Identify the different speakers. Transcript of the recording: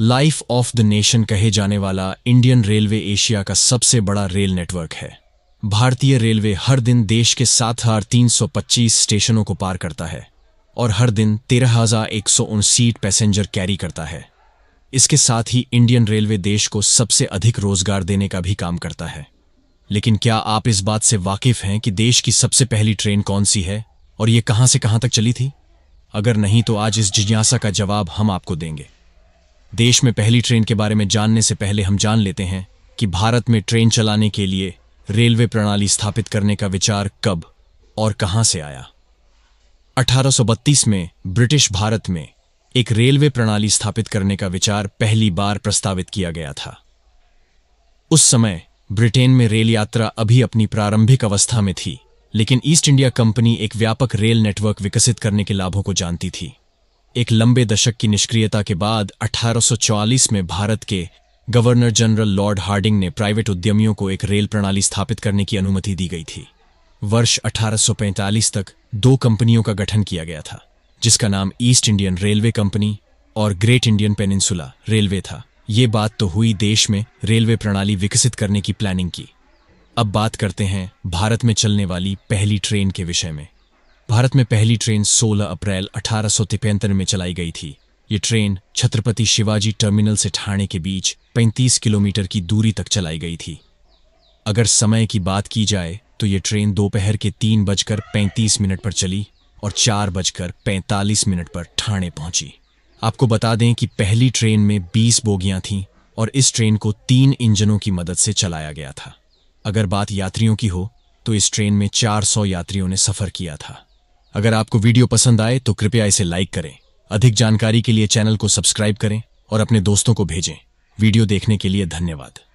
Speaker 1: life of the nation कहे जाने वाला इंडियन रेलवे एशिया का सबसे बड़ा रेल नेटवर्क है भारतीय रेलवे हर दिन देश के सात हजार तीन सौ पच्चीस स्टेशनों को पार करता है और हर दिन तेरह हजार एक सौ उनसीट पैसेंजर कैरी करता है इसके साथ ही इंडियन रेलवे देश को सबसे अधिक रोजगार देने का भी काम करता है लेकिन क्या आप इस बात से वाकिफ हैं कि देश की सबसे पहली ट्रेन कौन सी है और ये कहां से कहां तक चली थी अगर नहीं तो आज इस जिज्ञासा का जवाब हम आपको देंगे देश में पहली ट्रेन के बारे में जानने से पहले हम जान लेते हैं कि भारत में ट्रेन चलाने के लिए रेलवे प्रणाली स्थापित करने का विचार कब और कहां से आया 1832 में ब्रिटिश भारत में एक रेलवे प्रणाली स्थापित करने का विचार पहली बार प्रस्तावित किया गया था उस समय ब्रिटेन में रेल यात्रा अभी अपनी प्रारंभिक अवस्था में थी लेकिन ईस्ट इंडिया कंपनी एक व्यापक रेल नेटवर्क विकसित करने के लाभों को जानती थी एक लंबे दशक की निष्क्रियता के बाद 1844 में भारत के गवर्नर जनरल लॉर्ड हार्डिंग ने प्राइवेट उद्यमियों को एक रेल प्रणाली स्थापित करने की अनुमति दी गई थी वर्ष 1845 तक दो कंपनियों का गठन किया गया था जिसका नाम ईस्ट इंडियन रेलवे कंपनी और ग्रेट इंडियन पेनिनसुला रेलवे था ये बात तो हुई देश में रेलवे प्रणाली विकसित करने की प्लानिंग की अब बात करते हैं भारत में चलने वाली पहली ट्रेन के विषय में भारत में पहली ट्रेन 16 अप्रैल अठारह में चलाई गई थी ये ट्रेन छत्रपति शिवाजी टर्मिनल से ठाणे के बीच 35 किलोमीटर की दूरी तक चलाई गई थी अगर समय की बात की जाए तो ये ट्रेन दोपहर के तीन बजकर पैंतीस मिनट पर चली और चार बजकर पैंतालीस मिनट पर ठाणे पहुंची आपको बता दें कि पहली ट्रेन में 20 बोगियां थीं और इस ट्रेन को तीन इंजनों की मदद से चलाया गया था अगर बात यात्रियों की हो तो इस ट्रेन में 400 यात्रियों ने सफर किया था अगर आपको वीडियो पसंद आए तो कृपया इसे लाइक करें अधिक जानकारी के लिए चैनल को सब्सक्राइब करें और अपने दोस्तों को भेजें वीडियो देखने के लिए धन्यवाद